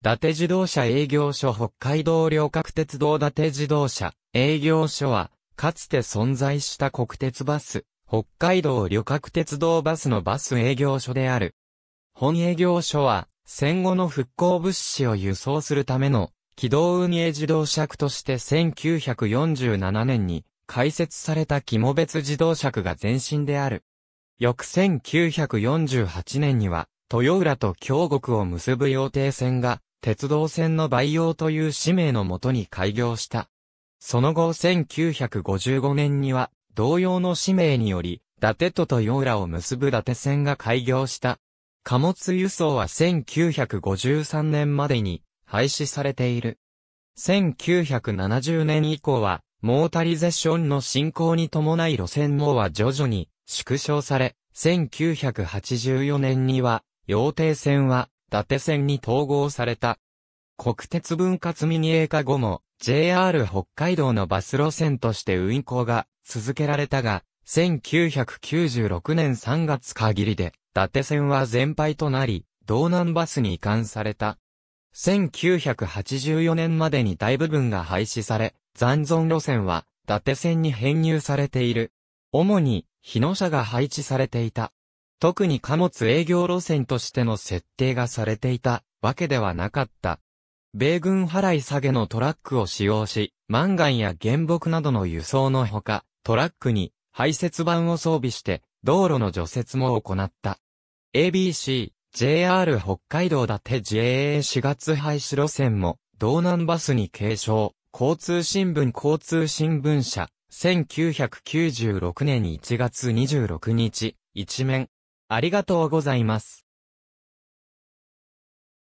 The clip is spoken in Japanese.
伊達自動車営業所北海道旅客鉄道伊達自動車営業所は、かつて存在した国鉄バス、北海道旅客鉄道バスのバス営業所である。本営業所は、戦後の復興物資を輸送するための、軌道運営自動車区として1947年に開設された肝別自動車区が前身である。翌1948年には、豊浦と京極を結ぶ予定線が鉄道線の培養という使命のもとに開業した。その後1955年には、同様の使命により、伊達と豊浦を結ぶ伊達線が開業した。貨物輸送は1953年までに廃止されている。1970年以降は、モータリゼーションの進行に伴い路線網は徐々に縮小され、1984年には、洋艇線は伊達線に統合された。国鉄分割民営化後も JR 北海道のバス路線として運行が続けられたが、1996年3月限りで、伊達線は全廃となり、道南バスに移管された。1984年までに大部分が廃止され、残存路線は伊達線に編入されている。主に、日野車が配置されていた。特に貨物営業路線としての設定がされていたわけではなかった。米軍払い下げのトラックを使用し、マンガンや原木などの輸送のほか、トラックに排泄板を装備して道路の除雪も行った。ABC、JR 北海道だて JA4 月廃止路線も道南バスに継承、交通新聞交通新聞社、1996年1月26日、一面、ありがとうございます。